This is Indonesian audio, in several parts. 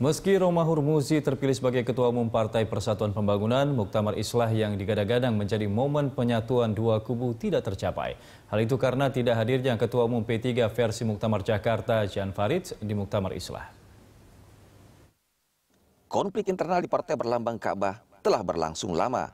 Meski Romahur Hurmuzi terpilih sebagai Ketua Umum Partai Persatuan Pembangunan, Muktamar Islah yang digadang-gadang menjadi momen penyatuan dua kubu tidak tercapai. Hal itu karena tidak hadirnya Ketua Umum P3 versi Muktamar Jakarta, Jan Farid, di Muktamar Islah. Konflik internal di partai berlambang Ka'bah telah berlangsung lama.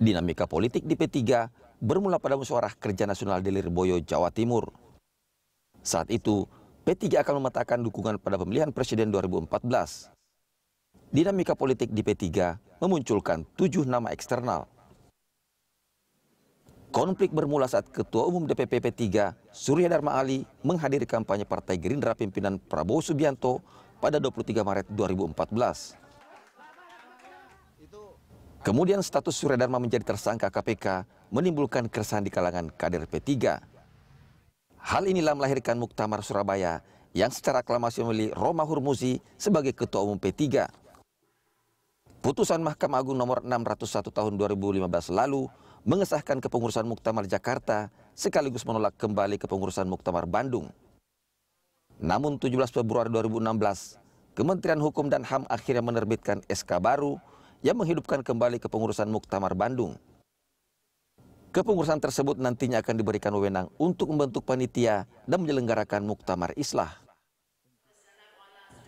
Dinamika politik di P3 bermula pada musyawarah kerja nasional di Lirboyo, Jawa Timur. Saat itu, P3 akan memetakan dukungan pada pemilihan presiden 2014. Dinamika politik di P3 memunculkan tujuh nama eksternal. Konflik bermula saat Ketua Umum DPP P3, Surya Dharma Ali, menghadiri kampanye Partai Gerindra pimpinan Prabowo Subianto pada 23 Maret 2014. Kemudian status Surya Dharma menjadi tersangka KPK menimbulkan keresahan di kalangan kader P3. Hal inilah melahirkan Muktamar Surabaya yang secara aklamasi memilih Roma Hurmuzi sebagai Ketua Umum P3. Putusan Mahkamah Agung nomor 601 tahun 2015 lalu mengesahkan kepengurusan Muktamar Jakarta sekaligus menolak kembali kepengurusan Muktamar Bandung. Namun 17 Februari 2016, Kementerian Hukum dan HAM akhirnya menerbitkan SK baru yang menghidupkan kembali kepengurusan Muktamar Bandung. Kepengurusan tersebut nantinya akan diberikan wewenang untuk membentuk panitia dan menyelenggarakan muktamar islah.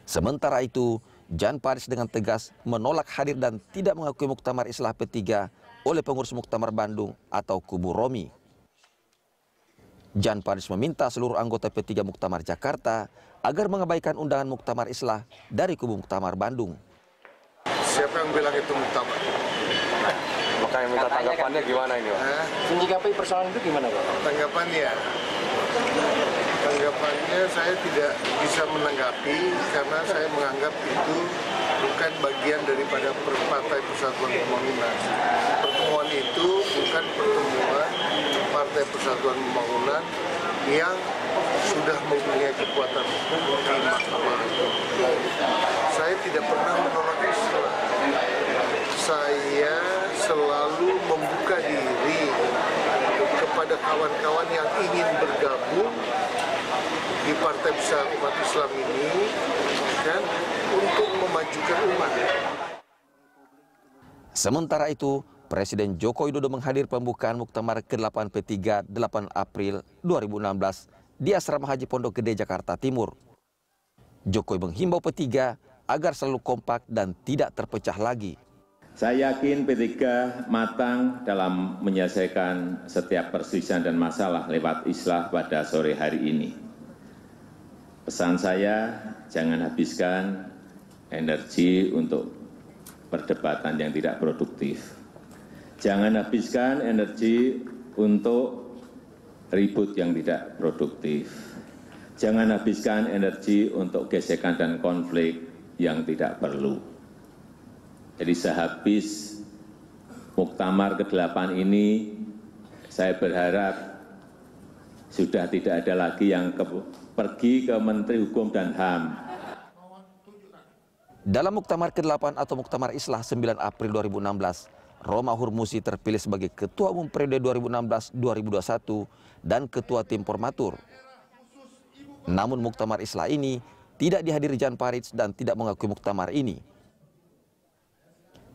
Sementara itu, Jan Paris dengan tegas menolak hadir dan tidak mengakui Muktamar Islah P3 oleh pengurus Muktamar Bandung atau Kubu Romi. Jan Paris meminta seluruh anggota P3 Muktamar Jakarta agar mengabaikan undangan Muktamar Islah dari Kubu Muktamar Bandung siapa yang bilang itu muktamar? Makanya minta tanggapannya kan gimana ini, Pak? Menyikapi persoalan itu gimana, Pak? Tanggapannya? Ya. Tanggapannya saya tidak bisa menanggapi karena saya menganggap itu bukan bagian daripada Partai Persatuan Pembangunan. Pertemuan itu bukan pertemuan Partai Persatuan Pembangunan yang sudah mempunyai kekuatan hukum di Mahkamah Agung. Saya tidak pernah menolak Islam. kawan-kawan yang ingin bergabung di Partai Besar Umat Islam ini kan untuk memajukan umat. Sementara itu, Presiden Joko Widodo menghadir pembukaan Muktamar ke-8 P3 8 April 2016 di Asrama Haji Pondok Gede, Jakarta Timur. Jokowi menghimbau P3 agar selalu kompak dan tidak terpecah lagi saya yakin p 3 matang dalam menyelesaikan setiap perselisihan dan masalah lewat islah pada sore hari ini. Pesan saya, jangan habiskan energi untuk perdebatan yang tidak produktif. Jangan habiskan energi untuk ribut yang tidak produktif. Jangan habiskan energi untuk gesekan dan konflik yang tidak perlu jadi sehabis muktamar ke-8 ini saya berharap sudah tidak ada lagi yang ke, pergi ke Menteri Hukum dan HAM. Dalam Muktamar ke-8 atau Muktamar Islah 9 April 2016, Roma Hurmusi terpilih sebagai Ketua Umum periode 2016-2021 dan Ketua Tim Formatur. Namun Muktamar Islah ini tidak dihadiri Jan Parits dan tidak mengakui Muktamar ini.